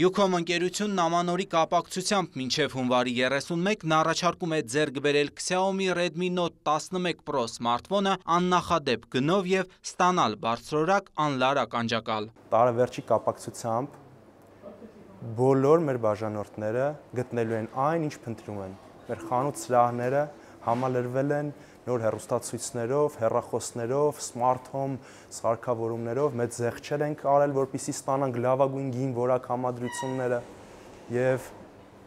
Յուքոմ ընկերությունն ամանորի կապակցությամբ մինչև հունվարի 31-ն առաջարկում է ձեր գբերել Xiaomi Redmi Note 11 Pro սմարդվոնը աննախադեպ գնով և ստանալ բարցրորակ անլարակ անջակալ։ Տարավերջի կապակցությամբ բոլոր մեր բաժանորդները գտնելու են այն, ինչ պնտրում են։ Մեր խանութ սրահները համալրվել են, նոր հեռուստացույցներով, հեռախոսներով, smart home սարքավորումներով մեծ զեղչել ենք արել, որպիսի ստանանք լավագույն գին որակ համադրությունները եւ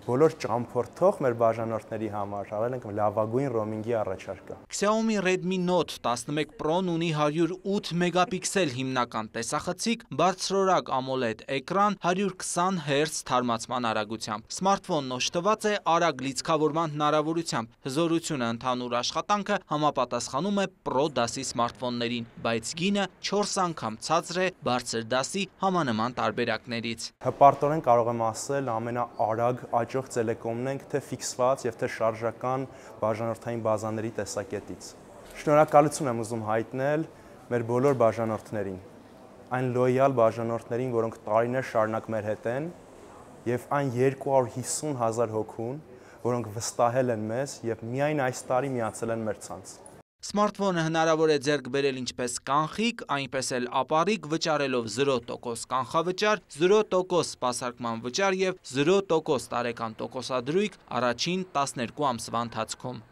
բոլոր ճամփորդող մեր բաժանորդների համար արել ենք լավագույն ռոամինգի առաջարկը։ Xiaomi Redmi Note 11 Pro-ն ունի 108 մեգապիքսել հիմնական տեսախցիկ, բարձրորակ AMOLED էկրան, 120 Hz թարմացման արագությամբ։ Սմարթֆոնն օժտված է արագ լիցքավորման հնարավորությամբ։ Հզորությունը ընդհանուր աշխատանքը համապատասխանում է Pro դասի սմարթֆոններին, բայց գինը 4 անգամ ցածր է բարձր դասի համանման տարբերակներից։ Հպարտորեն կարող եմ ասել ամենաարագ աճ հաջող ցելեկոմն ենք թե ֆիքսված եւ թե շարժական բաժանորդային բազաների տեսակետից։ Շնորհակալություն եմ ուզում հայտնել մեր բոլոր բաժանորդներին, այն լոյալ բաժանորդներին, որոնք տարիներ շարունակ մեր հետ են, եւ այն 250 հազար հոգուն, որոնք վստահել են մեզ եւ միայն այս տարի միացել են մեր ցանց։ Սմարթվոնը հնարավոր է ձերկ բերել ինչպես կանխիկ, այնպես էլ ապարիկ վճարելով 0% կանխավճար, 0% սպասարկման վճար և 0% տարեկան տոքոսադրույք առաջին 12 ամսվա ընթացքում։